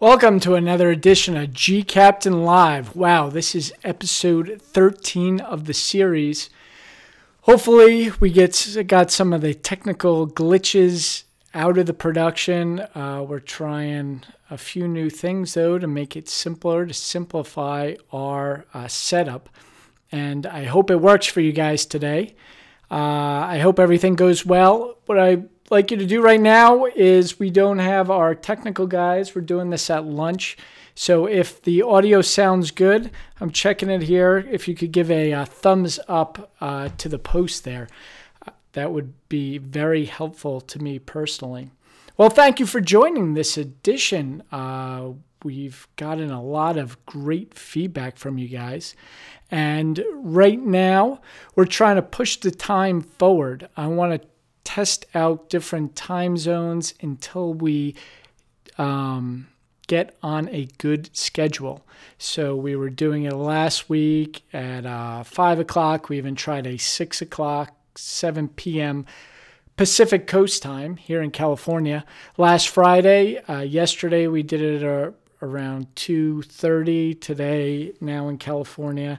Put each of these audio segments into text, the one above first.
Welcome to another edition of G Captain Live. Wow, this is episode 13 of the series. Hopefully, we get got some of the technical glitches out of the production. Uh, we're trying a few new things though to make it simpler, to simplify our uh, setup. And I hope it works for you guys today. Uh, I hope everything goes well. What I like you to do right now is we don't have our technical guys. We're doing this at lunch. So if the audio sounds good, I'm checking it here. If you could give a, a uh, thumbs up uh, to the post there, uh, that would be very helpful to me personally. Well, thank you for joining this edition. Uh, we've gotten a lot of great feedback from you guys. And right now, we're trying to push the time forward. I want to test out different time zones until we um, get on a good schedule. So we were doing it last week at uh, 5 o'clock. We even tried a 6 o'clock, 7 p.m. Pacific Coast time here in California. Last Friday, uh, yesterday, we did it uh, around 2.30. Today, now in California,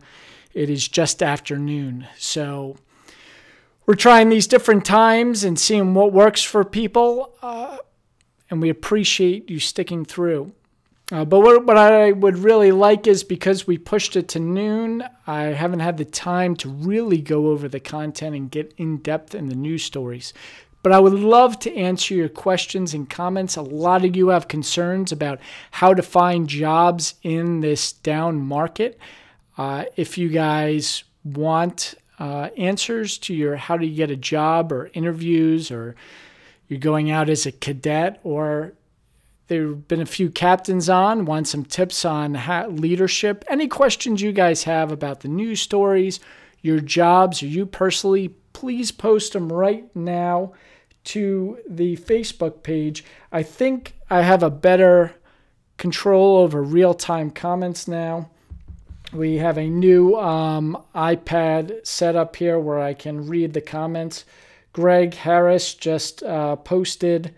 it is just after noon. So we're trying these different times and seeing what works for people. Uh, and we appreciate you sticking through. Uh, but what, what, I would really like is because we pushed it to noon, I haven't had the time to really go over the content and get in depth in the news stories. But I would love to answer your questions and comments. A lot of you have concerns about how to find jobs in this down market. Uh, if you guys want uh, answers to your how do you get a job or interviews or you're going out as a cadet or there have been a few captains on, want some tips on how, leadership, any questions you guys have about the news stories, your jobs, or you personally, please post them right now to the Facebook page. I think I have a better control over real time comments now we have a new um, iPad up here where I can read the comments. Greg Harris just uh, posted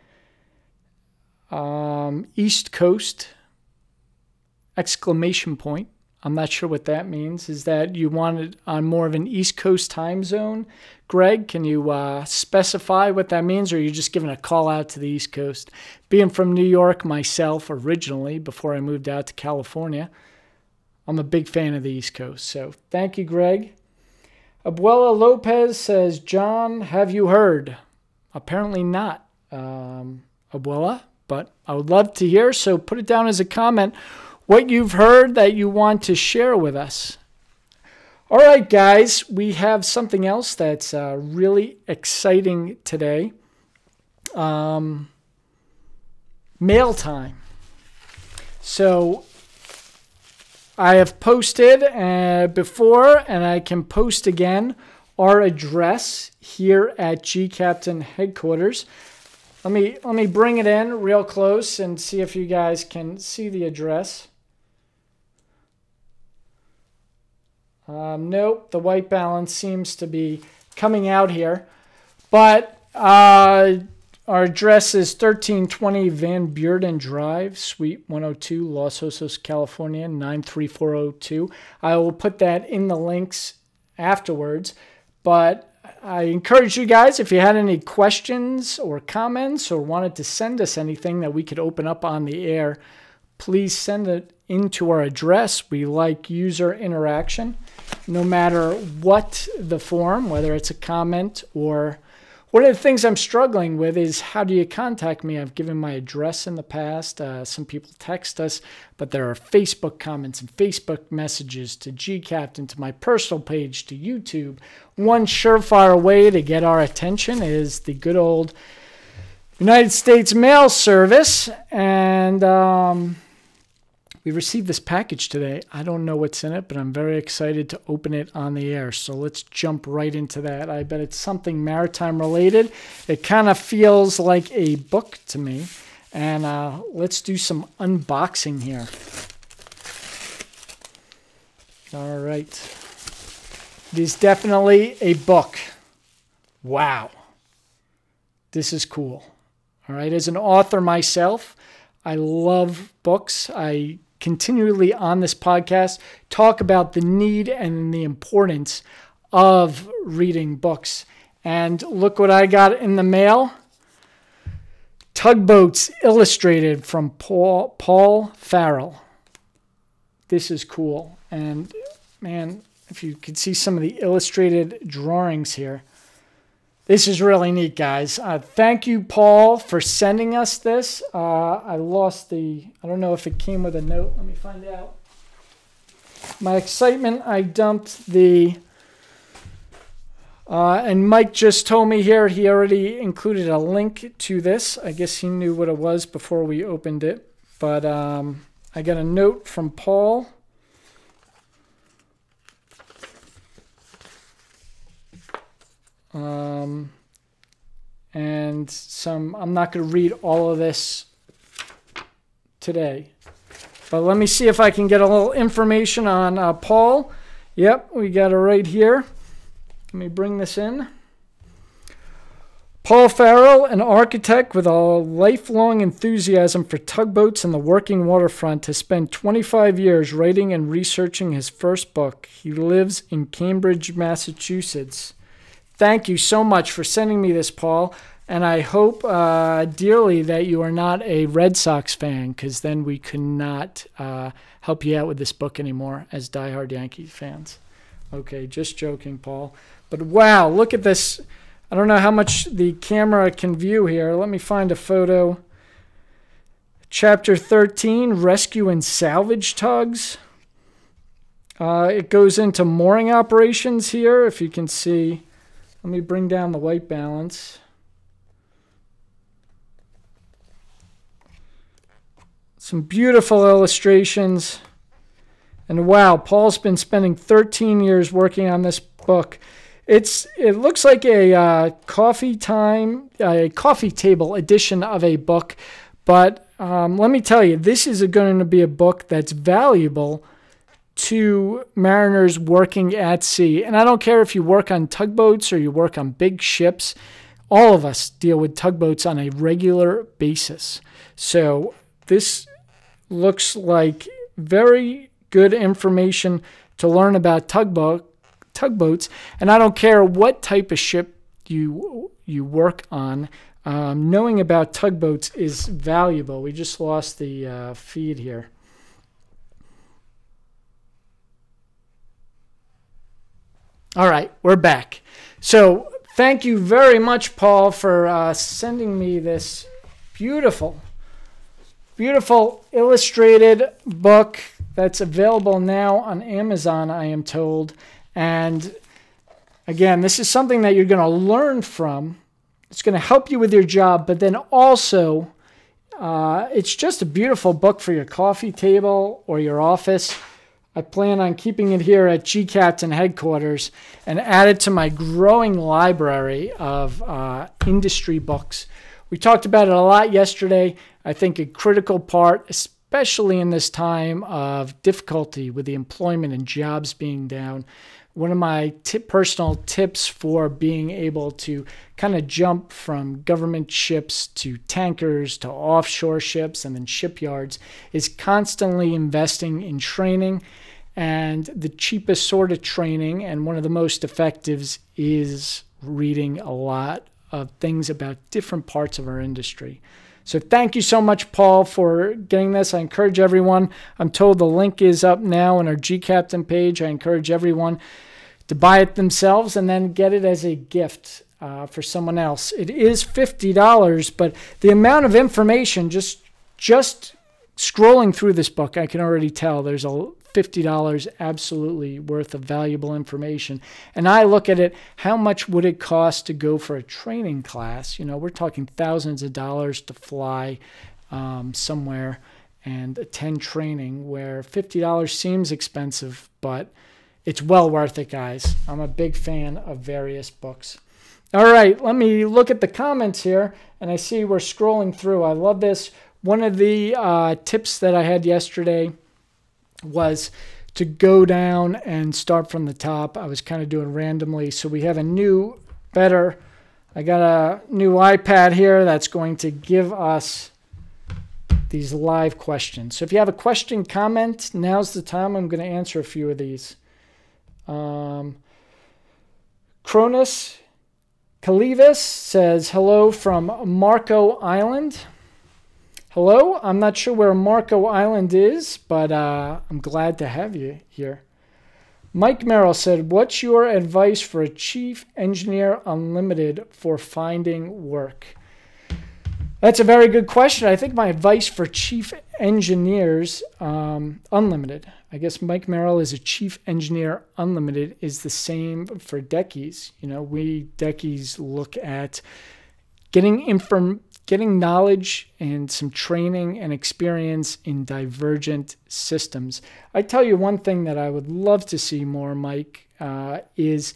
um, East Coast exclamation point. I'm not sure what that means. Is that you wanted on more of an East Coast time zone? Greg, can you uh, specify what that means, or are you just giving a call out to the East Coast? Being from New York myself originally, before I moved out to California, I'm a big fan of the East Coast. So thank you, Greg. Abuela Lopez says, John, have you heard? Apparently not, um, Abuela, but I would love to hear. So put it down as a comment what you've heard that you want to share with us. All right, guys, we have something else that's uh, really exciting today. Um, mail time. So I have posted uh, before and I can post again our address here at G Captain headquarters. Let me let me bring it in real close and see if you guys can see the address. Um, nope, the white balance seems to be coming out here, but uh, our address is 1320 Van Buren Drive, Suite 102, Los Osos, California, 93402. I will put that in the links afterwards. But I encourage you guys, if you had any questions or comments or wanted to send us anything that we could open up on the air, please send it into our address. We like user interaction, no matter what the form, whether it's a comment or one of the things I'm struggling with is how do you contact me? I've given my address in the past. Uh, some people text us, but there are Facebook comments and Facebook messages to GCAPT and to my personal page to YouTube. One surefire way to get our attention is the good old United States Mail Service. And, um, we received this package today. I don't know what's in it, but I'm very excited to open it on the air. So let's jump right into that. I bet it's something maritime related. It kind of feels like a book to me. And uh, let's do some unboxing here. All right. It is definitely a book. Wow. This is cool. All right. As an author myself, I love books. I continually on this podcast talk about the need and the importance of reading books. And look what I got in the mail Tugboats Illustrated from Paul, Paul Farrell. This is cool. And man, if you could see some of the illustrated drawings here. This is really neat, guys. Uh, thank you, Paul, for sending us this. Uh, I lost the, I don't know if it came with a note. Let me find out. My excitement, I dumped the, uh, and Mike just told me here he already included a link to this. I guess he knew what it was before we opened it. But um, I got a note from Paul Um, and some, I'm not going to read all of this today. But let me see if I can get a little information on uh, Paul. Yep, we got it right here. Let me bring this in. Paul Farrell, an architect with a lifelong enthusiasm for tugboats and the working waterfront, has spent 25 years writing and researching his first book. He lives in Cambridge, Massachusetts. Thank you so much for sending me this, Paul. And I hope uh, dearly that you are not a Red Sox fan, because then we cannot uh, help you out with this book anymore as diehard Yankees fans. Okay, just joking, Paul. But wow, look at this. I don't know how much the camera can view here. Let me find a photo. Chapter 13 Rescue and Salvage Tugs. Uh, it goes into mooring operations here, if you can see let me bring down the white balance. Some beautiful illustrations. And wow, Paul's been spending 13 years working on this book. It's it looks like a uh, coffee time, a coffee table edition of a book, but um, let me tell you, this is going to be a book that's valuable to mariners working at sea. And I don't care if you work on tugboats or you work on big ships, all of us deal with tugboats on a regular basis. So this looks like very good information to learn about tugboat tugboats and I don't care what type of ship you you work on um, knowing about tugboats is valuable we just lost the uh, feed here All right, we're back. So thank you very much, Paul, for uh, sending me this beautiful, beautiful illustrated book that's available now on Amazon, I am told. And again, this is something that you're going to learn from. It's going to help you with your job, but then also, uh, it's just a beautiful book for your coffee table or your office. I plan on keeping it here at G Captain headquarters and add it to my growing library of uh, industry books. We talked about it a lot yesterday. I think a critical part, especially in this time of difficulty with the employment and jobs being down. One of my personal tips for being able to kind of jump from government ships to tankers to offshore ships and then shipyards is constantly investing in training and the cheapest sort of training and one of the most effectives is reading a lot of things about different parts of our industry. So thank you so much, Paul, for getting this. I encourage everyone. I'm told the link is up now on our G Captain page. I encourage everyone to buy it themselves and then get it as a gift uh, for someone else. It is fifty dollars, but the amount of information just just scrolling through this book, I can already tell there's a $50 absolutely worth of valuable information. And I look at it, how much would it cost to go for a training class? You know, we're talking thousands of dollars to fly um, somewhere and attend training where $50 seems expensive, but it's well worth it, guys. I'm a big fan of various books. All right, let me look at the comments here, and I see we're scrolling through. I love this. One of the uh, tips that I had yesterday was to go down and start from the top. I was kind of doing randomly. So we have a new, better, I got a new iPad here that's going to give us these live questions. So if you have a question, comment, now's the time I'm going to answer a few of these. Um, Cronus Calivus says, hello from Marco Island. Hello, I'm not sure where Marco Island is, but uh, I'm glad to have you here. Mike Merrill said, What's your advice for a Chief Engineer Unlimited for finding work? That's a very good question. I think my advice for Chief Engineers um, Unlimited, I guess Mike Merrill is a Chief Engineer Unlimited, is the same for Deckies. You know, we Deckies look at getting information getting knowledge and some training and experience in divergent systems. I tell you one thing that I would love to see more, Mike, uh, is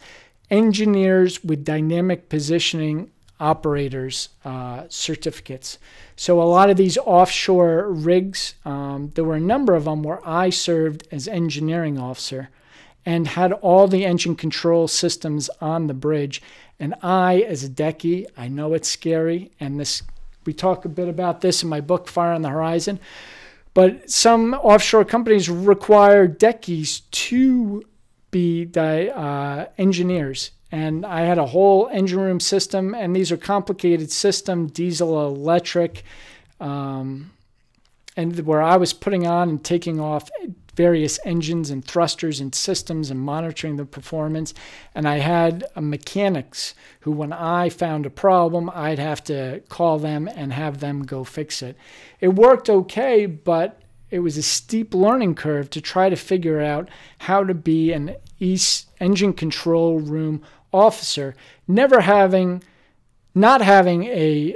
engineers with dynamic positioning operators uh, certificates. So a lot of these offshore rigs, um, there were a number of them where I served as engineering officer and had all the engine control systems on the bridge. And I, as a deckie, I know it's scary, and this we talk a bit about this in my book, Fire on the Horizon. But some offshore companies require deckies to be uh, engineers. And I had a whole engine room system, and these are complicated system, diesel, electric, um, and where I was putting on and taking off various engines and thrusters and systems and monitoring the performance. And I had mechanics who, when I found a problem, I'd have to call them and have them go fix it. It worked okay, but it was a steep learning curve to try to figure out how to be an engine control room officer, never having, not having a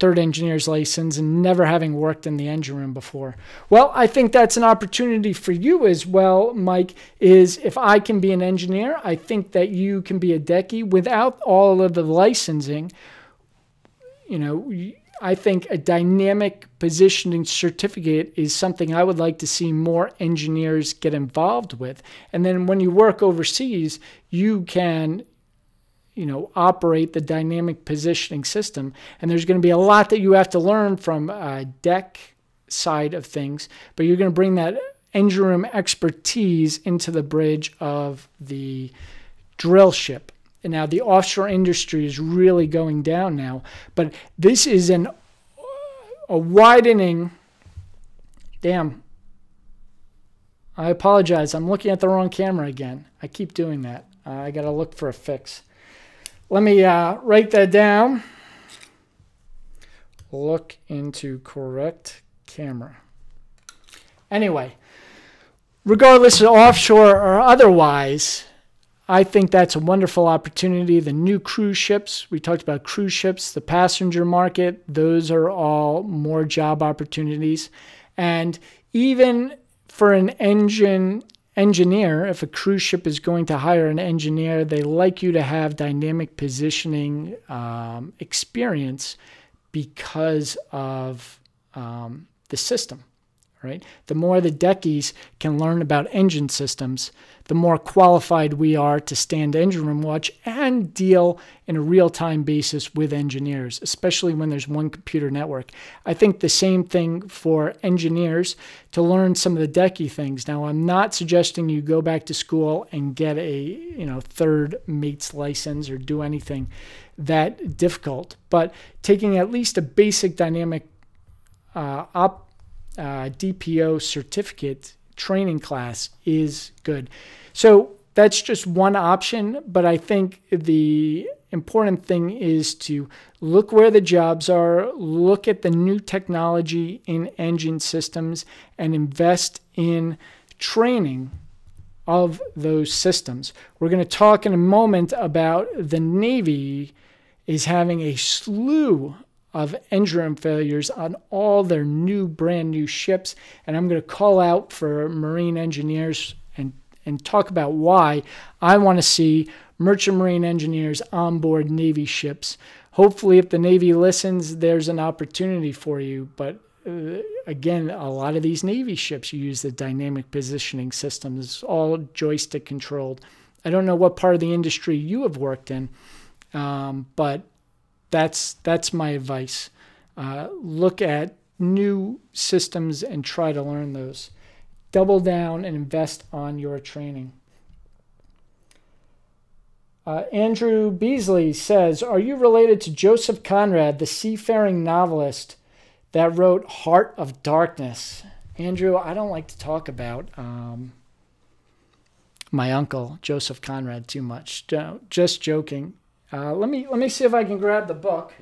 third engineer's license and never having worked in the engine room before. Well, I think that's an opportunity for you as well, Mike, is if I can be an engineer, I think that you can be a deckie without all of the licensing. You know, I think a dynamic positioning certificate is something I would like to see more engineers get involved with. And then when you work overseas, you can you know operate the dynamic positioning system and there's going to be a lot that you have to learn from a uh, deck side of things but you're going to bring that engine room expertise into the bridge of the drill ship and now the offshore industry is really going down now but this is an a widening damn i apologize i'm looking at the wrong camera again i keep doing that uh, i gotta look for a fix let me uh, write that down. Look into correct camera. Anyway, regardless of offshore or otherwise, I think that's a wonderful opportunity. The new cruise ships, we talked about cruise ships, the passenger market, those are all more job opportunities. And even for an engine engineer, if a cruise ship is going to hire an engineer, they like you to have dynamic positioning um, experience because of um, the system right? The more the deckies can learn about engine systems, the more qualified we are to stand engine room watch and deal in a real-time basis with engineers, especially when there's one computer network. I think the same thing for engineers to learn some of the decky things. Now, I'm not suggesting you go back to school and get a, you know, third mate's license or do anything that difficult, but taking at least a basic dynamic uh, op uh, DPO certificate training class is good. So that's just one option, but I think the important thing is to look where the jobs are, look at the new technology in engine systems, and invest in training of those systems. We're going to talk in a moment about the Navy is having a slew of engine failures on all their new brand new ships and i'm going to call out for marine engineers and and talk about why i want to see merchant marine engineers on board navy ships hopefully if the navy listens there's an opportunity for you but uh, again, a lot of these Navy ships use the dynamic positioning systems, all joystick controlled. I don't know what part of the industry you have worked in, um, but that's that's my advice. Uh, look at new systems and try to learn those. Double down and invest on your training. Uh, Andrew Beasley says, Are you related to Joseph Conrad, the seafaring novelist that wrote Heart of Darkness? Andrew, I don't like to talk about um, my uncle, Joseph Conrad, too much. Just joking. Uh, let me let me see if I can grab the book.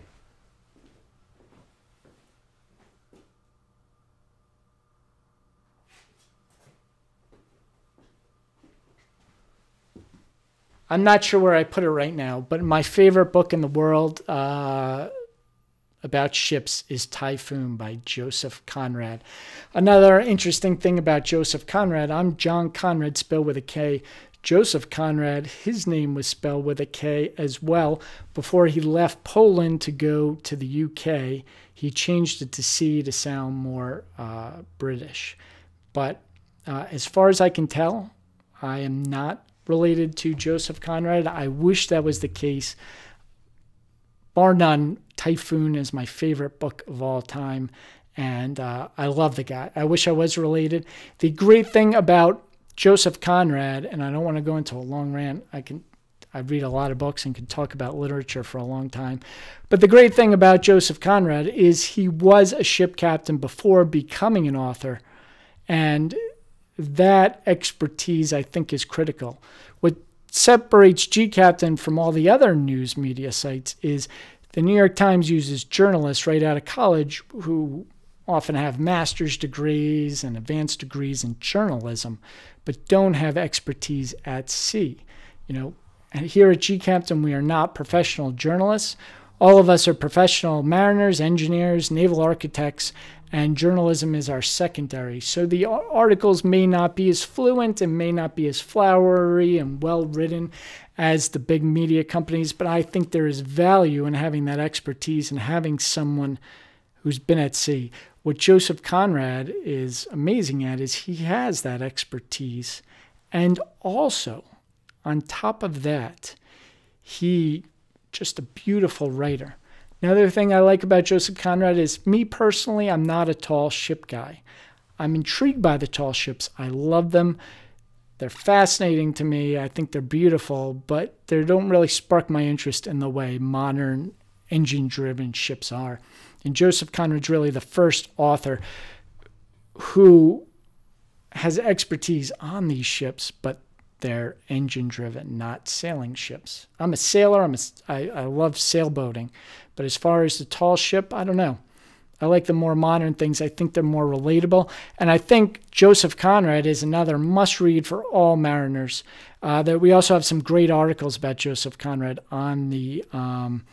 I'm not sure where I put it right now, but my favorite book in the world uh, about ships is Typhoon by Joseph Conrad. Another interesting thing about Joseph Conrad, I'm John Conrad, spelled with a K. Joseph Conrad, his name was spelled with a K as well. Before he left Poland to go to the UK, he changed it to C to sound more uh, British. But uh, as far as I can tell, I am not related to Joseph Conrad. I wish that was the case. Bar none, Typhoon is my favorite book of all time. And uh, I love the guy. I wish I was related. The great thing about Joseph Conrad, and I don't want to go into a long rant. I can I read a lot of books and can talk about literature for a long time. But the great thing about Joseph Conrad is he was a ship captain before becoming an author. And that expertise, I think, is critical. What separates G Captain from all the other news media sites is the New York Times uses journalists right out of college who often have master's degrees and advanced degrees in journalism, but don't have expertise at sea. You know, here at G GCAPTON, we are not professional journalists. All of us are professional mariners, engineers, naval architects, and journalism is our secondary. So the articles may not be as fluent and may not be as flowery and well written as the big media companies, but I think there is value in having that expertise and having someone who's been at sea. What Joseph Conrad is amazing at is he has that expertise. And also, on top of that, he just a beautiful writer. Another thing I like about Joseph Conrad is me personally, I'm not a tall ship guy. I'm intrigued by the tall ships. I love them. They're fascinating to me. I think they're beautiful, but they don't really spark my interest in the way modern engine driven ships are. And Joseph Conrad's really the first author who has expertise on these ships, but they're engine driven, not sailing ships. I'm a sailor. I'm a, I, I love sailboating. But as far as the tall ship, I don't know. I like the more modern things. I think they're more relatable. And I think Joseph Conrad is another must read for all mariners. Uh, that we also have some great articles about Joseph Conrad on the. Um,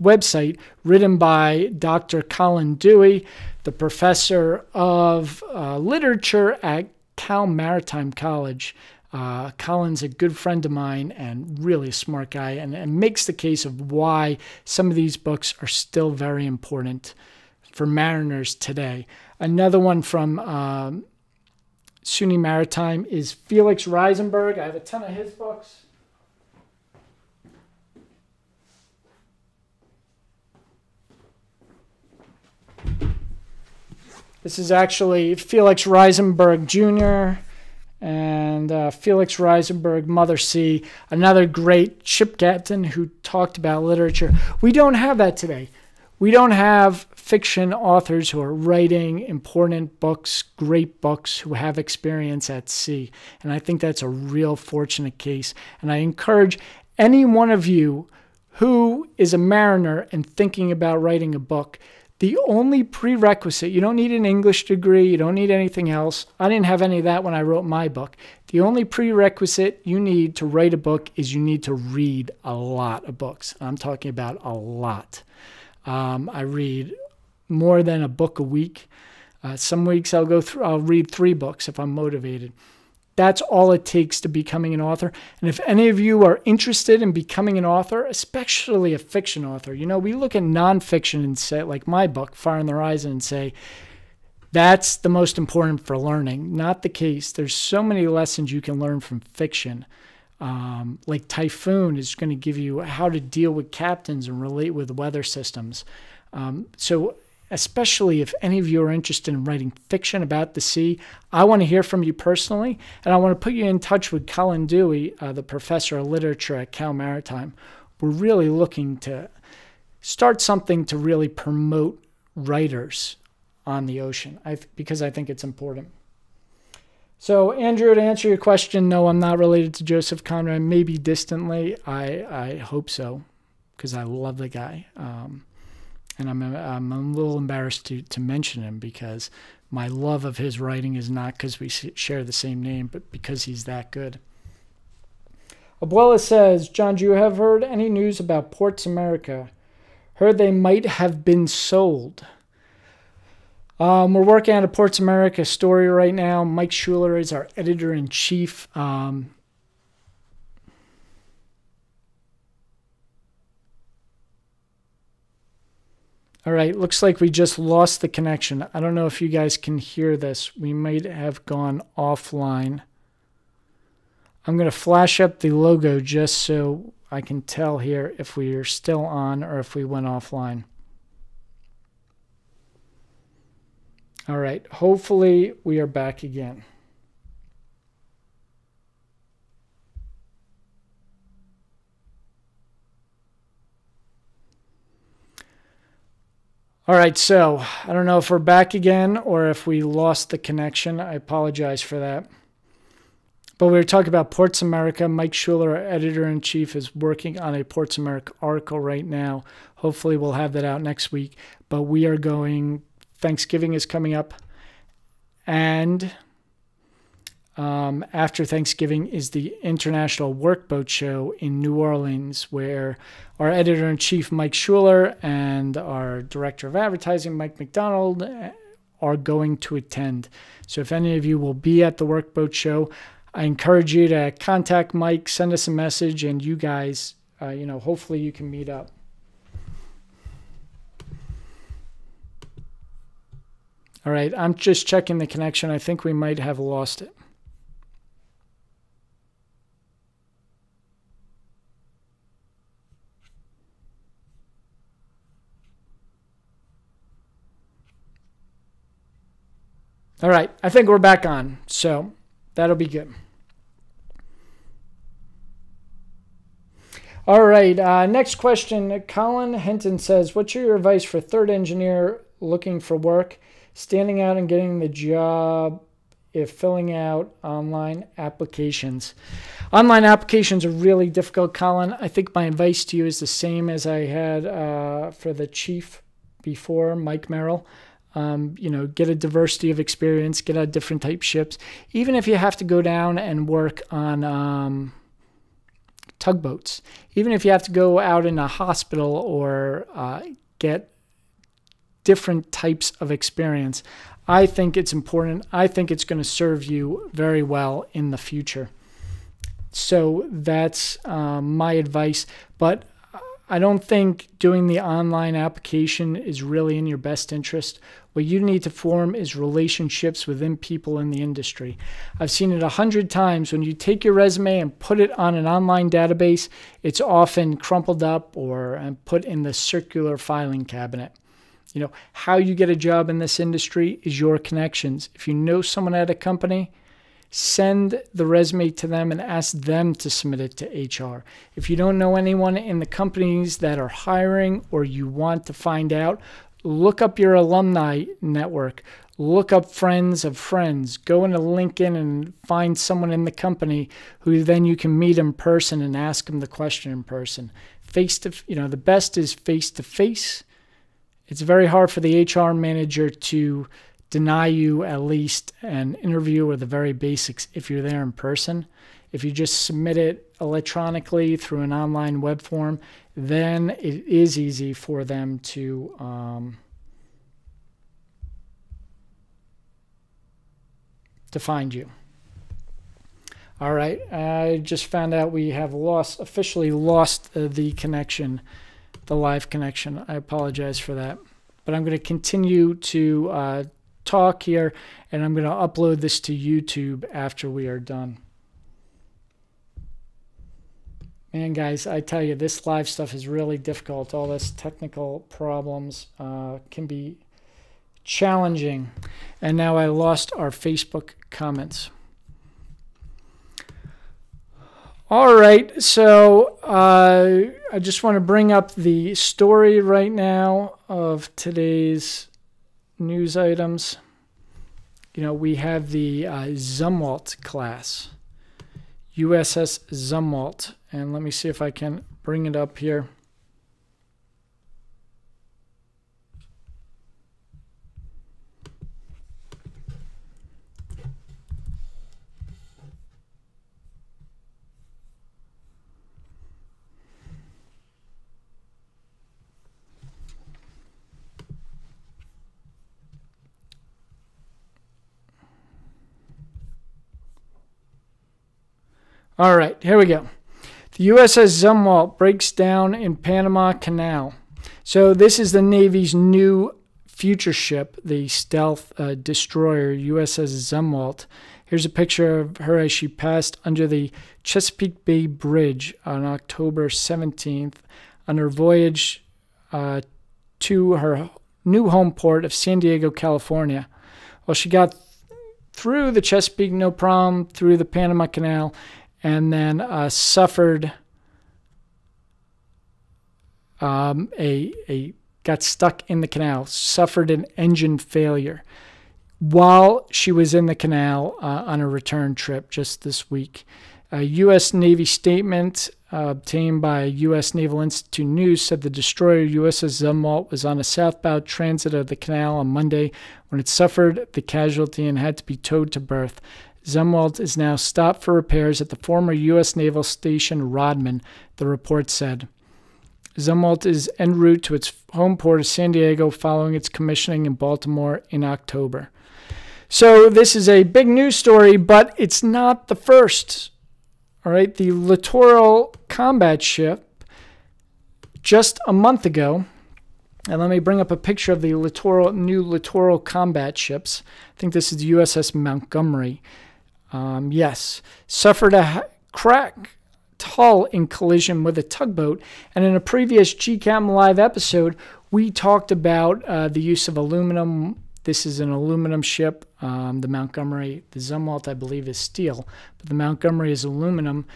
website written by Dr. Colin Dewey, the professor of uh, literature at Cal Maritime College. Uh, Colin's a good friend of mine and really a smart guy, and, and makes the case of why some of these books are still very important for mariners today. Another one from um, SUNY Maritime is Felix Reisenberg. I have a ton of his books. This is actually Felix Reisenberg Jr. and uh, Felix Reisenberg, Mother C, another great ship captain who talked about literature. We don't have that today. We don't have fiction authors who are writing important books, great books, who have experience at sea. And I think that's a real fortunate case. And I encourage any one of you who is a mariner and thinking about writing a book the only prerequisite, you don't need an English degree, you don't need anything else. I didn't have any of that when I wrote my book. The only prerequisite you need to write a book is you need to read a lot of books. I'm talking about a lot. Um, I read more than a book a week. Uh, some weeks I'll go through, I'll read three books if I'm motivated. That's all it takes to becoming an author. And if any of you are interested in becoming an author, especially a fiction author, you know, we look at nonfiction and say, like my book, Fire in the Horizon, and say, that's the most important for learning. Not the case. There's so many lessons you can learn from fiction. Um, like Typhoon is going to give you how to deal with captains and relate with weather systems. Um, so especially if any of you are interested in writing fiction about the sea. I want to hear from you personally, and I want to put you in touch with Colin Dewey, uh, the professor of literature at Cal Maritime. We're really looking to start something to really promote writers on the ocean I because I think it's important. So, Andrew, to answer your question, no, I'm not related to Joseph Conrad. Maybe distantly, I, I hope so, because I love the guy. Um, and I'm, I'm a little embarrassed to, to mention him because my love of his writing is not because we share the same name, but because he's that good. Abuela says, John, do you have heard any news about Ports America? Heard they might have been sold. Um, we're working on a Ports America story right now. Mike Schuler is our editor in chief. Um, All right, looks like we just lost the connection. I don't know if you guys can hear this. We might have gone offline. I'm going to flash up the logo just so I can tell here if we are still on or if we went offline. All right, hopefully we are back again. All right, so I don't know if we're back again or if we lost the connection. I apologize for that. But we were talking about Ports America. Mike Schuler, our editor in chief, is working on a Ports America article right now. Hopefully, we'll have that out next week. But we are going, Thanksgiving is coming up, and um, after Thanksgiving is the International Workboat Show in New Orleans, where our editor in chief, Mike Schuler, and our director of advertising, Mike McDonald, eh, are going to attend. So if any of you will be at the Workboat Show, I encourage you to contact Mike, send us a message, and you guys, uh, you know, hopefully you can meet up. All right, I'm just checking the connection. I think we might have lost it. All right, I think we're back on, so that'll be good. All right, uh, next question. Colin Henton says, What's your advice for third engineer looking for work, standing out and getting the job if filling out online applications? Online applications are really difficult, Colin. I think my advice to you is the same as I had uh, for the chief before, Mike Merrill um, you know, get a diversity of experience, get a different type ships. Even if you have to go down and work on um, tugboats, even if you have to go out in a hospital or uh, get different types of experience, I think it's important. I think it's going to serve you very well in the future. So that's um, my advice. But I don't think doing the online application is really in your best interest. What you need to form is relationships within people in the industry. I've seen it a hundred times when you take your resume and put it on an online database, it's often crumpled up or put in the circular filing cabinet. You know, how you get a job in this industry is your connections. If you know someone at a company, send the resume to them and ask them to submit it to HR. If you don't know anyone in the companies that are hiring or you want to find out, look up your alumni network, look up friends of friends, go into LinkedIn and find someone in the company who then you can meet in person and ask them the question in person. Face to, you know, the best is face to face. It's very hard for the HR manager to deny you at least an interview or the very basics if you're there in person. If you just submit it electronically through an online web form, then it is easy for them to. Um, to find you. All right, I just found out we have lost, officially lost the connection, the live connection. I apologize for that. But I'm going to continue to uh, talk here, and I'm going to upload this to YouTube after we are done. Man, guys, I tell you, this live stuff is really difficult. All this technical problems uh, can be challenging. And now I lost our Facebook comments. All right, so uh, I just want to bring up the story right now of today's news items, you know, we have the uh, Zumwalt class, USS Zumwalt. And let me see if I can bring it up here. All right, here we go. The USS Zumwalt breaks down in Panama Canal. So this is the Navy's new future ship, the stealth uh, destroyer USS Zumwalt. Here's a picture of her as she passed under the Chesapeake Bay Bridge on October 17th on her voyage uh, to her new home port of San Diego, California. Well, she got through the Chesapeake, no problem, through the Panama Canal, and then uh, suffered um, a, a got stuck in the canal, suffered an engine failure while she was in the canal uh, on a return trip just this week. A U.S. Navy statement uh, obtained by U.S. Naval Institute News said the destroyer USS Zumwalt was on a southbound transit of the canal on Monday when it suffered the casualty and had to be towed to berth. Zumwalt is now stopped for repairs at the former U.S. Naval Station Rodman, the report said. Zumwalt is en route to its home port of San Diego following its commissioning in Baltimore in October. So, this is a big news story, but it's not the first. All right, the littoral combat ship just a month ago, and let me bring up a picture of the littoral, new littoral combat ships. I think this is the USS Montgomery. Um, yes, suffered a crack hull in collision with a tugboat. And in a previous GCAM Live episode, we talked about uh, the use of aluminum. This is an aluminum ship. Um, the Montgomery, the Zumwalt, I believe, is steel, but the Montgomery is aluminum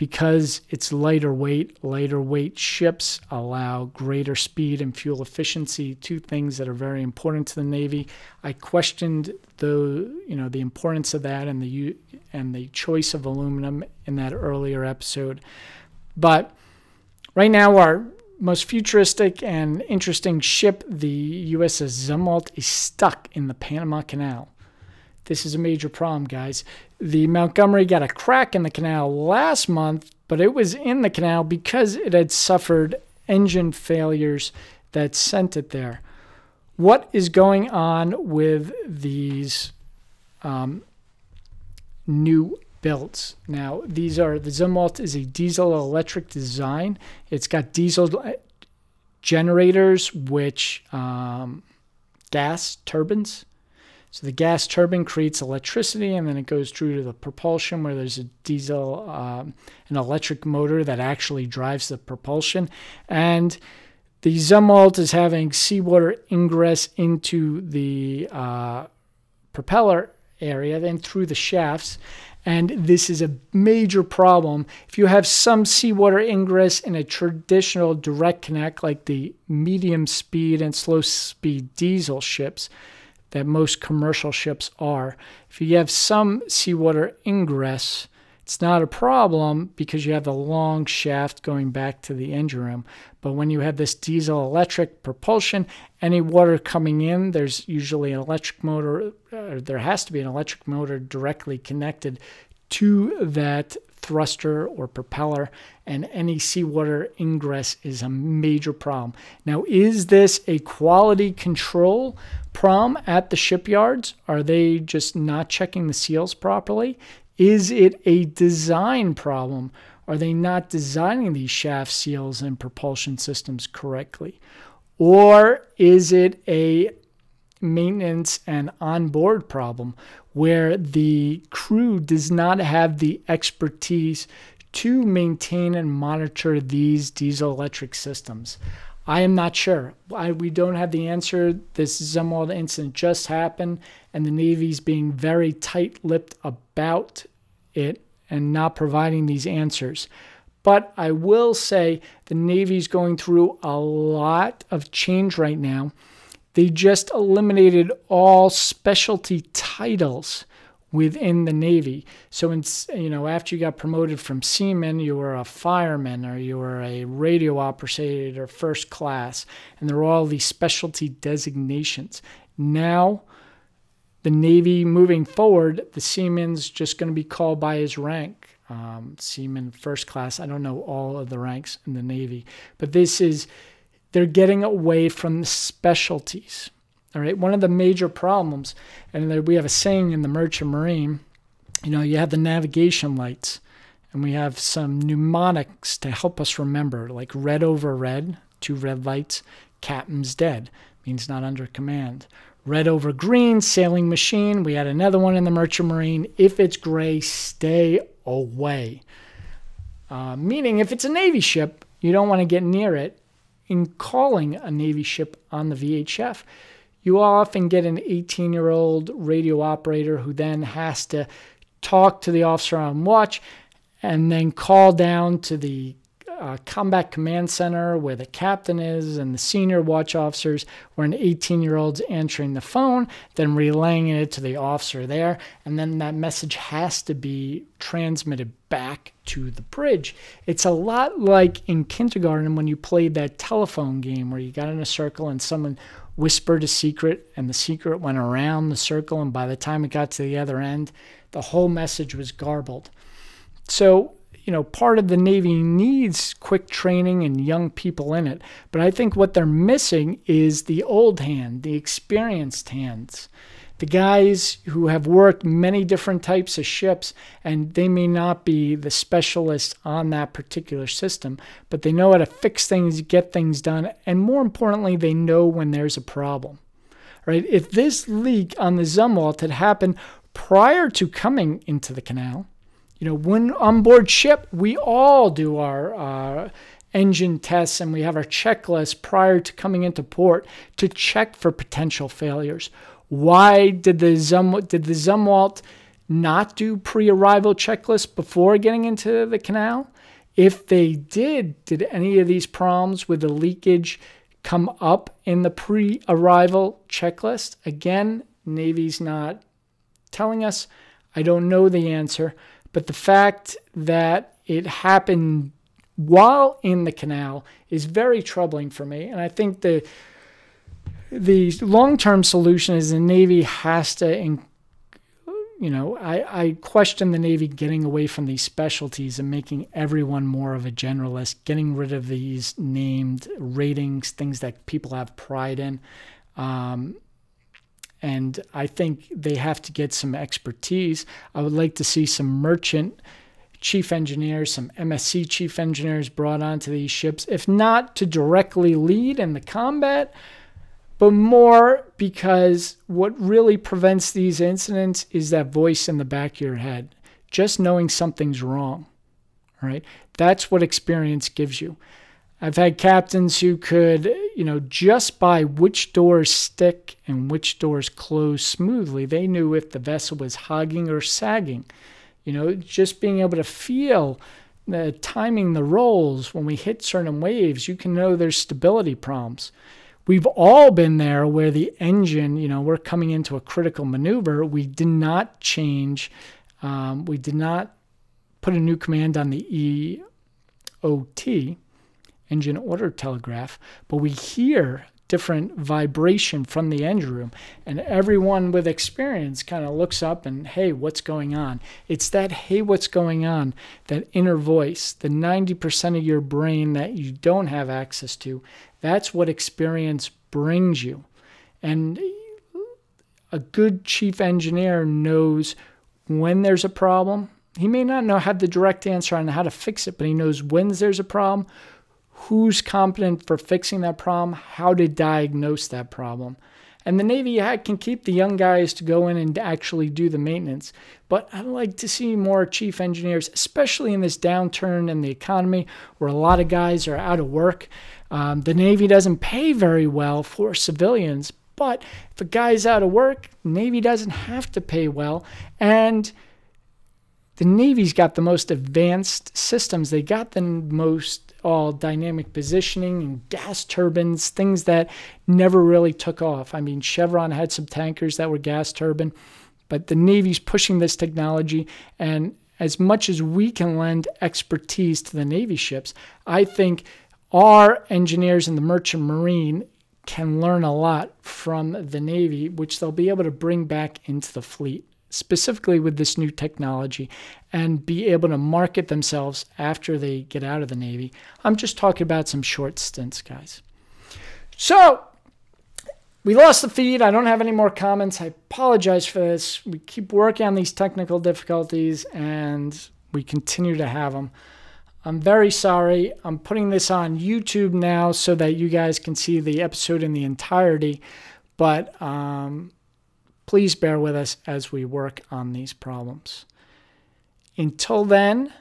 because it's lighter weight, lighter weight ships allow greater speed and fuel efficiency, two things that are very important to the Navy. I questioned the, you know, the importance of that and the, and the choice of aluminum in that earlier episode. But right now, our most futuristic and interesting ship, the USS Zumwalt, is stuck in the Panama Canal. This is a major problem, guys. The Montgomery got a crack in the canal last month, but it was in the canal because it had suffered engine failures that sent it there. What is going on with these um, new builds? Now, these are the Zumwalt is a diesel electric design. It's got diesel uh, generators, which um, gas turbines so the gas turbine creates electricity, and then it goes through to the propulsion, where there's a diesel, um, an electric motor that actually drives the propulsion. And the Zumwalt is having seawater ingress into the uh, propeller area, then through the shafts. And this is a major problem. If you have some seawater ingress in a traditional direct connect, like the medium speed and slow speed diesel ships, that most commercial ships are. If you have some seawater ingress, it's not a problem because you have the long shaft going back to the engine room. But when you have this diesel electric propulsion, any water coming in, there's usually an electric motor, uh, there has to be an electric motor directly connected to that thruster or propeller, and any seawater ingress is a major problem. Now, is this a quality control Prom at the shipyards? Are they just not checking the seals properly? Is it a design problem? Are they not designing these shaft seals and propulsion systems correctly? Or is it a maintenance and onboard problem where the crew does not have the expertise to maintain and monitor these diesel electric systems? I am not sure. I, we don't have the answer. This Zumwalt incident just happened, and the Navy's being very tight lipped about it and not providing these answers. But I will say the Navy's going through a lot of change right now. They just eliminated all specialty titles within the Navy. So, in, you know, after you got promoted from seaman, you were a fireman or you were a radio operator first class. And there were all these specialty designations. Now, the Navy moving forward, the seaman's just going to be called by his rank. Um, seaman, first class, I don't know all of the ranks in the Navy, but this is, they're getting away from the specialties. All right, one of the major problems, and we have a saying in the Merchant Marine, you know, you have the navigation lights, and we have some mnemonics to help us remember, like red over red, two red lights, captain's dead, means not under command. Red over green, sailing machine. We had another one in the Merchant Marine. If it's gray, stay away. Uh, meaning, if it's a Navy ship, you don't want to get near it. In calling a Navy ship on the VHF, you often get an 18 year old radio operator who then has to talk to the officer on watch and then call down to the uh, combat command center where the captain is and the senior watch officers, where an 18 year old's answering the phone, then relaying it to the officer there. And then that message has to be transmitted back to the bridge. It's a lot like in kindergarten when you played that telephone game where you got in a circle and someone whispered a secret and the secret went around the circle. And by the time it got to the other end, the whole message was garbled. So you know, part of the Navy needs quick training and young people in it. But I think what they're missing is the old hand, the experienced hands, the guys who have worked many different types of ships, and they may not be the specialist on that particular system, but they know how to fix things, get things done, and more importantly, they know when there's a problem. Right? If this leak on the Zumwalt had happened prior to coming into the canal, you know, when on board ship, we all do our uh, engine tests and we have our checklist prior to coming into port to check for potential failures. Why did the Zumwalt, did the Zumwalt not do pre-arrival checklist before getting into the canal? If they did, did any of these problems with the leakage come up in the pre-arrival checklist? Again, Navy's not telling us. I don't know the answer. But the fact that it happened while in the canal is very troubling for me. And I think the the long term solution is the Navy has to, you know, I, I question the Navy getting away from these specialties and making everyone more of a generalist, getting rid of these named ratings, things that people have pride in. Um, and I think they have to get some expertise. I would like to see some merchant chief engineers, some MSC chief engineers brought onto these ships, if not to directly lead in the combat, but more because what really prevents these incidents is that voice in the back of your head, just knowing something's wrong. All right. That's what experience gives you. I've had captains who could, you know, just by which doors stick and which doors close smoothly, they knew if the vessel was hogging or sagging. You know, just being able to feel the timing the rolls when we hit certain waves, you can know there's stability problems. We've all been there where the engine, you know, we're coming into a critical maneuver. We did not change, um, we did not put a new command on the EOT engine order telegraph, but we hear different vibration from the engine room. And everyone with experience kind of looks up and, hey, what's going on? It's that, hey, what's going on, that inner voice, the 90% of your brain that you don't have access to. That's what experience brings you. And a good chief engineer knows when there's a problem. He may not know have the direct answer on how to fix it, but he knows when there's a problem, who's competent for fixing that problem, how to diagnose that problem. And the Navy can keep the young guys to go in and actually do the maintenance. But I'd like to see more chief engineers, especially in this downturn in the economy where a lot of guys are out of work. Um, the Navy doesn't pay very well for civilians, but if a guy's out of work, Navy doesn't have to pay well. And the Navy's got the most advanced systems. They got the most all dynamic positioning and gas turbines, things that never really took off. I mean, Chevron had some tankers that were gas turbine, but the Navy's pushing this technology. And as much as we can lend expertise to the Navy ships, I think our engineers in the Merchant Marine can learn a lot from the Navy, which they'll be able to bring back into the fleet specifically with this new technology and be able to market themselves after they get out of the Navy. I'm just talking about some short stints, guys. So we lost the feed. I don't have any more comments. I apologize for this. We keep working on these technical difficulties and we continue to have them. I'm very sorry. I'm putting this on YouTube now so that you guys can see the episode in the entirety. But um, Please bear with us as we work on these problems. Until then,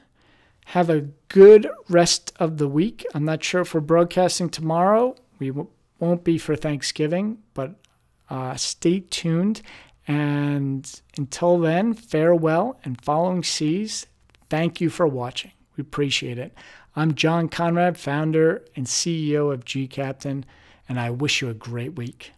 have a good rest of the week. I'm not sure if we're broadcasting tomorrow. We won't be for Thanksgiving, but uh, stay tuned. And until then, farewell and following seas. Thank you for watching. We appreciate it. I'm John Conrad, founder and CEO of G Captain, and I wish you a great week.